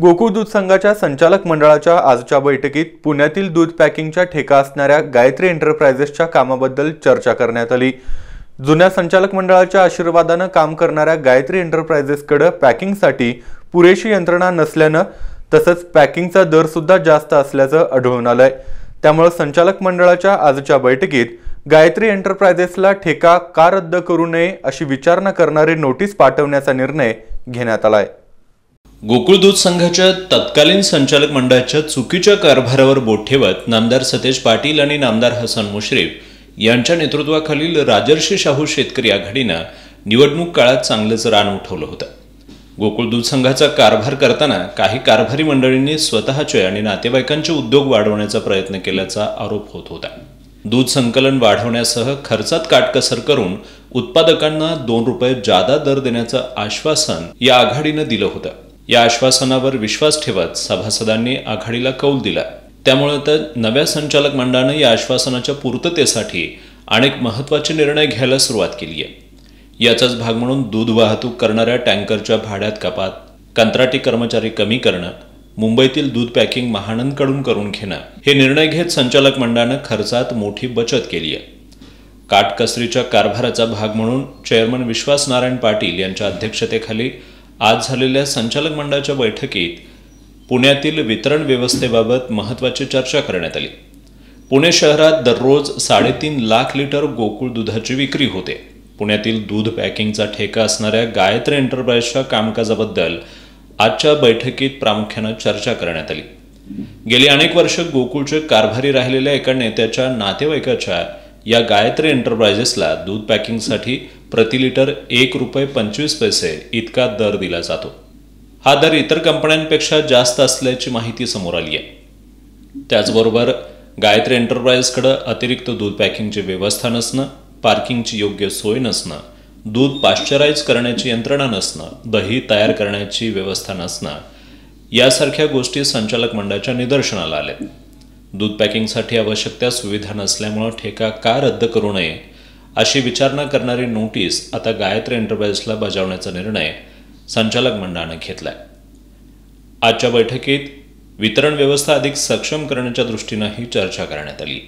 गोकुळ दूध संघाच्या संचालक मंडळाच्या आजच्या बैठकीत पुण्यातील दूध पॅकिंगच्या ठेका असणाऱ्या गायत्री एंटरप्रायझेसच्या कामाबद्दल चर्चा करण्यात आली जुन्या संचालक मंडळाच्या आशीर्वादानं काम करणाऱ्या गायत्री एंटरप्रायझेसकडे पॅकिंगसाठी पुरेशी यंत्रणा नसल्यानं तसंच पॅकिंगचा दरसुद्धा जास्त असल्याचं आढळून आलंय त्यामुळे संचालक मंडळाच्या आजच्या बैठकीत गायत्री एंटरप्रायझेसला ठेका का रद्द करू नये अशी विचारणा करणारी नोटीस पाठवण्याचा निर्णय घेण्यात आलाय गोकुळ दूध संघाच्या तत्कालीन संचालक मंडळाच्या चुकीच्या कारभारावर बोट ठेवत नामदार सतेज पाटील आणि नामदार हसन मुश्रीफ यांच्या नेतृत्वाखालील राजर्षी शाहू शेतकरी आघाडीनं निवडणूक काळात चांगलंच रान उठवलं होतं गोकुळ दूध संघाचा कारभार करताना काही कारभारी मंडळींनी स्वतःचे आणि नातेवाईकांचे उद्योग वाढवण्याचा प्रयत्न केल्याचा आरोप होत होता दूध संकलन वाढवण्यासह खर्चात काटकसर करून उत्पादकांना दोन रुपये जादा दर देण्याचं आश्वासन या आघाडीनं दिलं होतं या आश्वासनावर विश्वास ठेवत सभासदांनी आघाडीला कौल दिला त्यामुळे तर नव्या संचालक मंडळानं या आश्वासनाच्या पूर्ततेसाठी अनेक महत्त्वाचे निर्णय घ्यायला सुरुवात केली आहे याचाच भाग म्हणून दूध वाहतूक करणाऱ्या टँकरच्या भाड्यात कपात कंत्राटी कर्मचारी कमी करणं मुंबईतील दूध पॅकिंग महानंदकडून करून घेणं हे निर्णय घेत संचालक मंडळानं खर्चात मोठी बचत केली आहे काटकसरीच्या कारभाराचा भाग म्हणून चेअरमन विश्वास नारायण पाटील यांच्या अध्यक्षतेखाली आज झालेल्या संचालक मंडळाच्या बैठकीत पुण्यातील वितरण व्यवस्थेबाबत महत्त्वाची चर्चा करण्यात आली पुणे शहरात दररोज साडेतीन लाख लिटर गोकुळ दुधाची विक्री होते पुण्यातील दूध पॅकिंगचा ठेका असणाऱ्या गायत्री एंटरप्राइजच्या कामकाजाबद्दल आजच्या बैठकीत प्रामुख्यानं चर्चा करण्यात आली गेली अनेक वर्ष गोकुळचे कारभारी राहिलेल्या एका नेत्याच्या नातेवाईकाच्या या गायत्री एंटरप्रायजेसला दूध पॅकिंगसाठी प्रति लिटर एक रुपये पंचवीस पैसे इतका दर दिला जातो हा दर इतर कंपन्यांपेक्षा जास्त असल्याची माहिती समोर आली आहे त्याचबरोबर गायत्री कडे अतिरिक्त दूध पॅकिंगची व्यवस्था नसणं पार्किंगची योग्य सोय नसणं दूध पाश्चराईज करण्याची यंत्रणा नसणं दही तयार करण्याची व्यवस्था नसणं यासारख्या गोष्टी संचालक मंडळाच्या निदर्शनाला आल्या दूध पॅकिंगसाठी आवश्यक त्या सुविधा नसल्यामुळं ठेका का रद्द करू नये अशी विचारणा करणारी नोटीस आता गायत्री एंटरप्राइजला बजावण्याचा निर्णय संचालक मंडळानं घेतला आहे आजच्या बैठकीत वितरण व्यवस्था अधिक सक्षम करण्याच्या दृष्टीनंही चर्चा करण्यात आली